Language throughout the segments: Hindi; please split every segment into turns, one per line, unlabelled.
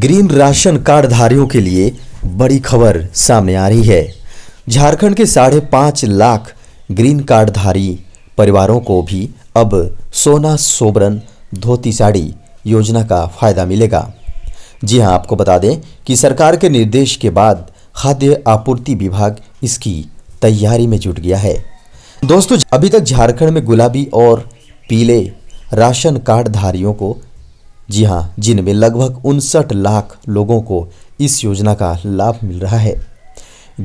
ग्रीन राशन कार्डधारियों के लिए बड़ी खबर सामने आ रही है झारखंड के साढ़े पाँच लाख ग्रीन कार्डधारी परिवारों को भी अब सोना सोबरन धोती साड़ी योजना का फायदा मिलेगा जी हां आपको बता दें कि सरकार के निर्देश के बाद खाद्य आपूर्ति विभाग इसकी तैयारी में जुट गया है दोस्तों अभी तक झारखंड में गुलाबी और पीले राशन कार्डधारियों को जी हाँ जिनमें लगभग उनसठ लाख लोगों को इस योजना का लाभ मिल रहा है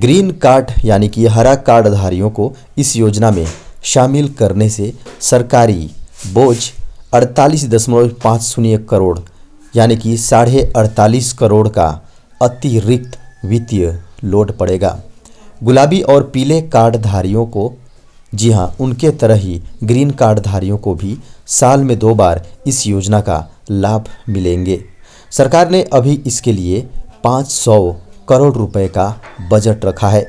ग्रीन कार्ड यानी कि हरा कार्डधारियों को इस योजना में शामिल करने से सरकारी बोझ अड़तालीस दशमलव पाँच शून्य करोड़ यानी कि साढ़े अड़तालीस करोड़ का अतिरिक्त वित्तीय लोड पड़ेगा गुलाबी और पीले कार्डधारियों को जी हाँ उनके तरह ही ग्रीन कार्डधारियों को भी साल में दो बार इस योजना का लाभ मिलेंगे सरकार ने अभी इसके लिए 500 करोड़ रुपए का बजट रखा है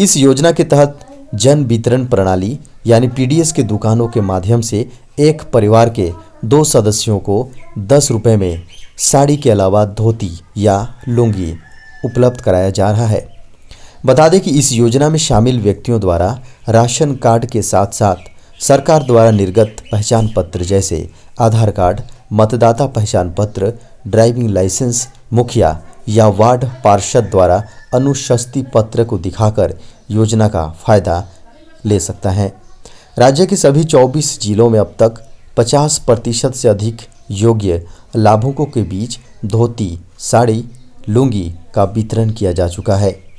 इस योजना के तहत जन वितरण प्रणाली यानी पीडीएस के दुकानों के माध्यम से एक परिवार के दो सदस्यों को दस रुपये में साड़ी के अलावा धोती या लुंगी उपलब्ध कराया जा रहा है बता दें कि इस योजना में शामिल व्यक्तियों द्वारा राशन कार्ड के साथ साथ सरकार द्वारा निर्गत पहचान पत्र जैसे आधार कार्ड मतदाता पहचान पत्र ड्राइविंग लाइसेंस मुखिया या वार्ड पार्षद द्वारा अनुशस्ति पत्र को दिखाकर योजना का फायदा ले सकता है राज्य के सभी 24 जिलों में अब तक 50 प्रतिशत से अधिक योग्य लाभुकों के बीच धोती साड़ी लुंगी का वितरण किया जा चुका है